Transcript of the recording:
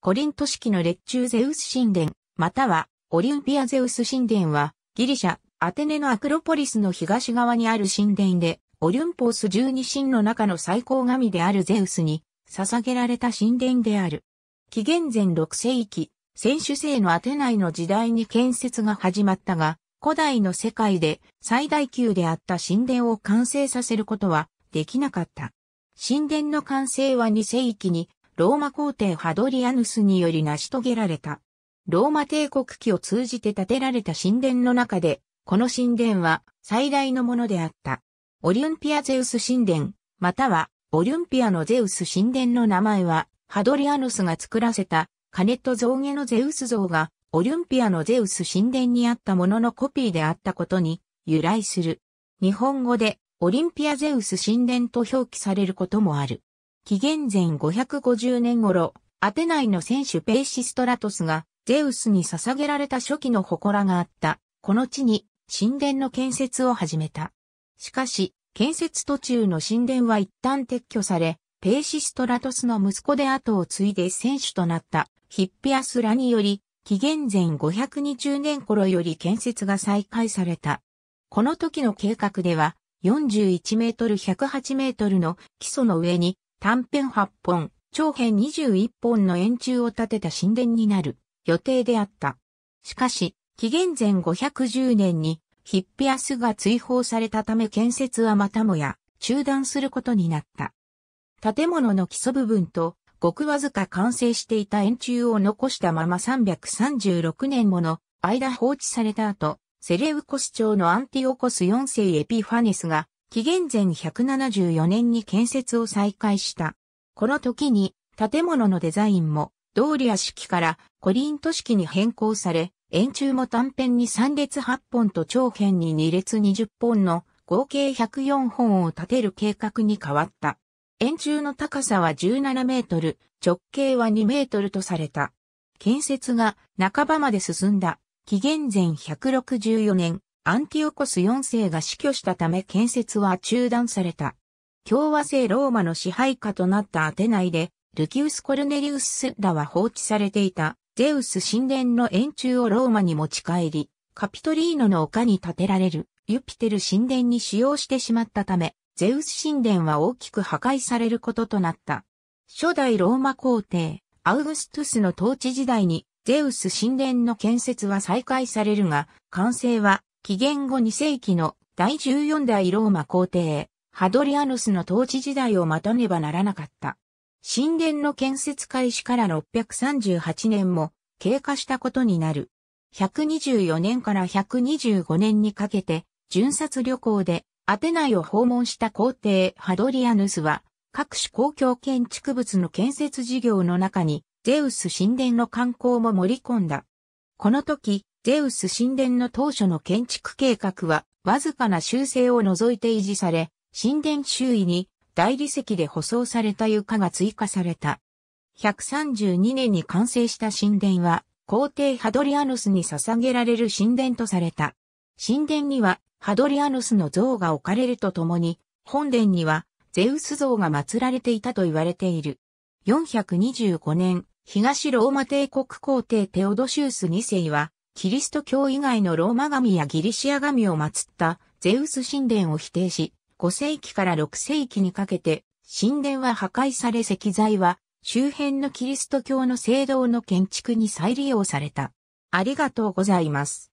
コリント式の列中ゼウス神殿、またはオリンピアゼウス神殿は、ギリシャ、アテネのアクロポリスの東側にある神殿で、オリュンポース十二神の中の最高神であるゼウスに捧げられた神殿である。紀元前6世紀、先手制のアテナイの時代に建設が始まったが、古代の世界で最大級であった神殿を完成させることはできなかった。神殿の完成は2世紀にローマ皇帝ハドリアヌスにより成し遂げられた。ローマ帝国期を通じて建てられた神殿の中で、この神殿は最大のものであった。オリュンピアゼウス神殿、またはオリュンピアのゼウス神殿の名前は、ハドリアヌスが作らせたカネット造下のゼウス像がオリュンピアのゼウス神殿にあったもののコピーであったことに由来する。日本語でオリンピアゼウス神殿と表記されることもある。紀元前550年頃、アテナイの選手ペイシストラトスが、ゼウスに捧げられた初期の祠があった、この地に、神殿の建設を始めた。しかし、建設途中の神殿は一旦撤去され、ペイシストラトスの息子で後を継いで選手となったヒッピアスラにより、紀元前520年頃より建設が再開された。この時の計画では、41メートル108メートルの基礎の上に短編8本、長編21本の円柱を建てた神殿になる予定であった。しかし、紀元前510年にヒッピアスが追放されたため建設はまたもや中断することになった。建物の基礎部分とごくわずか完成していた円柱を残したまま336年もの間放置された後、セレウコス町のアンティオコス4世エピファネスが紀元前174年に建設を再開した。この時に建物のデザインもドーリア式からコリント式に変更され、円柱も短辺に3列8本と長辺に2列20本の合計104本を建てる計画に変わった。円柱の高さは17メートル、直径は2メートルとされた。建設が半ばまで進んだ。紀元前164年、アンティオコス4世が死去したため建設は中断された。共和制ローマの支配下となったアテナイで、ルキウス・コルネリウス・スッラは放置されていた、ゼウス神殿の円柱をローマに持ち帰り、カピトリーノの丘に建てられる、ユピテル神殿に使用してしまったため、ゼウス神殿は大きく破壊されることとなった。初代ローマ皇帝、アウグストゥスの統治時代に、ゼウス神殿の建設は再開されるが、完成は紀元後2世紀の第14代ローマ皇帝、ハドリアヌスの統治時代を待たねばならなかった。神殿の建設開始から638年も経過したことになる。124年から125年にかけて、巡察旅行でアテナイを訪問した皇帝ハドリアヌスは、各種公共建築物の建設事業の中に、ゼウス神殿の観光も盛り込んだ。この時、ゼウス神殿の当初の建築計画は、わずかな修正を除いて維持され、神殿周囲に大理石で舗装された床が追加された。132年に完成した神殿は、皇帝ハドリアヌスに捧げられる神殿とされた。神殿には、ハドリアヌスの像が置かれるとともに、本殿には、ゼウス像が祀られていたと言われている。425年、東ローマ帝国皇帝テオドシウス2世は、キリスト教以外のローマ神やギリシア神を祀ったゼウス神殿を否定し、5世紀から6世紀にかけて、神殿は破壊され石材は周辺のキリスト教の聖堂の建築に再利用された。ありがとうございます。